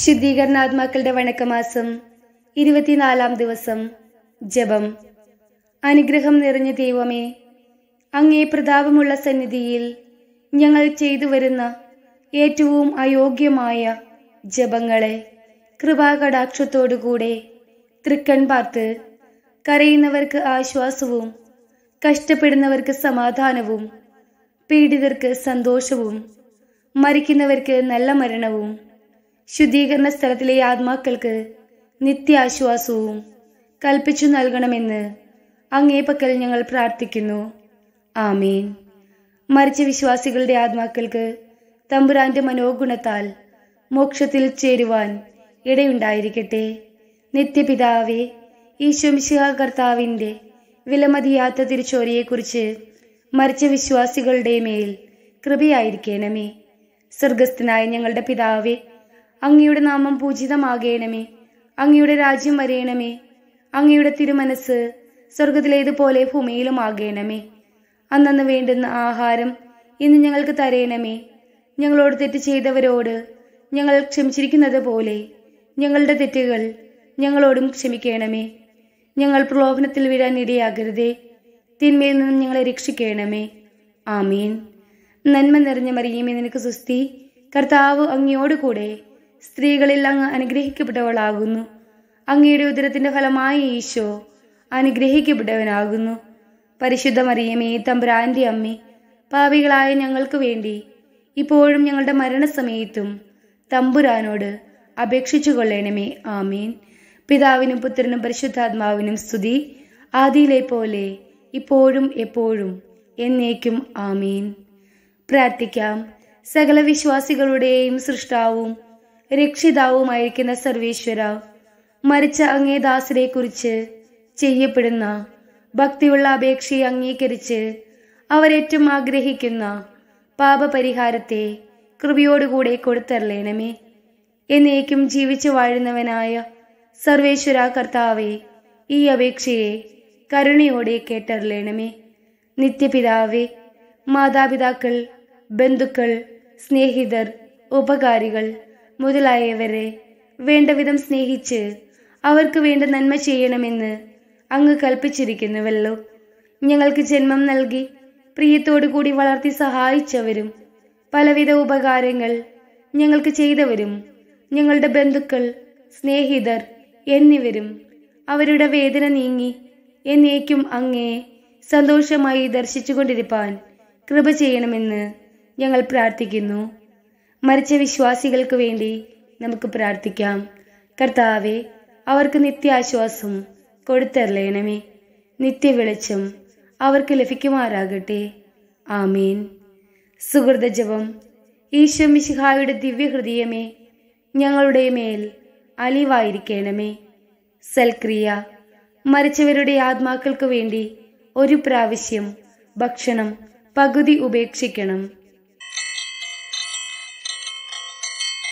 ശുദ്ധീകരണാത്മാക്കളുടെ വണക്കമാസം ഇരുപത്തിനാലാം ദിവസം ജപം അനുഗ്രഹം നിറഞ്ഞ ദൈവമേ അങ്ങേ പ്രതാപമുള്ള സന്നിധിയിൽ ഞങ്ങൾ ചെയ്തു വരുന്ന ഏറ്റവും അയോഗ്യമായ ജപങ്ങളെ കൃപാകടാക്ഷത്തോടുകൂടെ തൃക്കൺ പാർത്ത് കരയുന്നവർക്ക് ആശ്വാസവും കഷ്ടപ്പെടുന്നവർക്ക് സമാധാനവും പീഡിതർക്ക് സന്തോഷവും മരിക്കുന്നവർക്ക് നല്ല മരണവും ശുദ്ധീകരണ സ്ഥലത്തിലെ ആത്മാക്കൾക്ക് നിത്യാശ്വാസവും കൽപ്പിച്ചു നൽകണമെന്ന് അങ്ങേ പക്കൽ ഞങ്ങൾ പ്രാർത്ഥിക്കുന്നു ആമീൻ മരിച്ച വിശ്വാസികളുടെ ആത്മാക്കൾക്ക് തമ്പുരാന്റെ മനോഗുണത്താൽ മോക്ഷത്തിൽ ചേരുവാൻ ഇടയുണ്ടായിരിക്കട്ടെ നിത്യപിതാവെ ഈശ്വംശിഹ കർത്താവിൻ്റെ വിലമതിയാത്ത തിരിച്ചോരയെക്കുറിച്ച് മരിച്ച വിശ്വാസികളുടെ മേൽ കൃപയായിരിക്കണമേ സ്വർഗസ്ഥനായ ഞങ്ങളുടെ പിതാവേ അങ്ങയുടെ നാമം പൂജിതമാകേണമേ അങ്ങയുടെ രാജ്യം വരയണമേ അങ്ങയുടെ തിരുമനസ് സ്വർഗത്തിലേതുപോലെ ഭൂമിയിലും ആകേണമേ അന്നന്ന് വേണ്ടുന്ന ആഹാരം ഇന്ന് ഞങ്ങൾക്ക് തരയണമേ ഞങ്ങളോട് തെറ്റ് ചെയ്തവരോട് ഞങ്ങൾ ക്ഷമിച്ചിരിക്കുന്നത് പോലെ ഞങ്ങളുടെ തെറ്റുകൾ ഞങ്ങളോടും ക്ഷമിക്കണമേ ഞങ്ങൾ പ്രലോഭനത്തിൽ വീഴാൻ ഇടയാകരുതേ തിന്മയിൽ നിന്നും ഞങ്ങളെ രക്ഷിക്കണമേ ആമീൻ നന്മ നിറഞ്ഞ മറിയുമേ നിനക്ക് സുസ്തി കർത്താവ് അങ്ങയോടുകൂടെ കൂടെ സ്ത്രീകളിൽ അങ്ങ് അനുഗ്രഹിക്കപ്പെട്ടവളാകുന്നു അങ്ങയുടെ ഉദരത്തിന്റെ ഫലമായ ഈശോ അനുഗ്രഹിക്കപ്പെട്ടവനാകുന്നു പരിശുദ്ധ മറിയമേ തമ്പുരാന്റെ അമ്മി പാപികളായ ഞങ്ങൾക്ക് വേണ്ടി ഇപ്പോഴും ഞങ്ങളുടെ മരണസമയത്തും തമ്പുരാനോട് അപേക്ഷിച്ചു കൊള്ളണമേ ആമീൻ പിതാവിനും പുത്രനും പരിശുദ്ധാത്മാവിനും സ്തുതി ആദിയിലെ പോലെ ഇപ്പോഴും എപ്പോഴും എന്നേക്കും ആമീൻ പ്രാർത്ഥിക്കാം സകല വിശ്വാസികളുടെയും സൃഷ്ടാവും രക്ഷിതാവുമായിരിക്കുന്ന സർവേശ്വര മരിച്ച അങ്ങേ ദാസരെ കുറിച്ച് ചെയ്യപ്പെടുന്ന ഭക്തിയുള്ള അപേക്ഷയെ അംഗീകരിച്ച് അവരേറ്റവും ആഗ്രഹിക്കുന്ന പാപപരിഹാരത്തെ കൃപയോടുകൂടെ കൊടുത്തരലേണമേ എന്നേക്കും ജീവിച്ചു വാഴുന്നവനായ സർവേശ്വര കർത്താവെ ഈ അപേക്ഷയെ കരുണയോടെ കേട്ടറിലേണമേ നിത്യപിതാവെ മാതാപിതാക്കൾ ബന്ധുക്കൾ സ്നേഹിതർ ഉപകാരികൾ മുതലായവരെ വേണ്ടവിധം സ്നേഹിച്ച് അവർക്ക് വേണ്ട നന്മ ചെയ്യണമെന്ന് അങ്ങ് കൽപ്പിച്ചിരിക്കുന്നുവല്ലോ ഞങ്ങൾക്ക് ജന്മം നൽകി പ്രിയത്തോടു കൂടി വളർത്തി സഹായിച്ചവരും പലവിധ ഉപകാരങ്ങൾ ഞങ്ങൾക്ക് ചെയ്തവരും ഞങ്ങളുടെ ബന്ധുക്കൾ സ്നേഹിതർ എന്നിവരും അവരുടെ വേദന നീങ്ങി എന്നേക്കും അങ്ങേ സന്തോഷമായി ദർശിച്ചുകൊണ്ടിരിപ്പാൻ കൃപ ചെയ്യണമെന്ന് ഞങ്ങൾ പ്രാർത്ഥിക്കുന്നു മരിച്ച വിശ്വാസികൾക്ക് വേണ്ടി നമുക്ക് പ്രാർത്ഥിക്കാം കർത്താവെ അവർക്ക് നിത്യാശ്വാസം കൊടുത്തരലേണമേ വെളിച്ചം അവർക്ക് ലഭിക്കുമാറാകട്ടെ ആമീൻ സുഹൃത ഈശോ മിശിഹായുടെ ദിവ്യഹൃദയമേ ഞങ്ങളുടെ മേൽ അലിവായിരിക്കണമേ സൽക്രിയ മരിച്ചവരുടെ ആത്മാക്കൾക്ക് വേണ്ടി ഒരു പ്രാവശ്യം ഭക്ഷണം പകുതി ഉപേക്ഷിക്കണം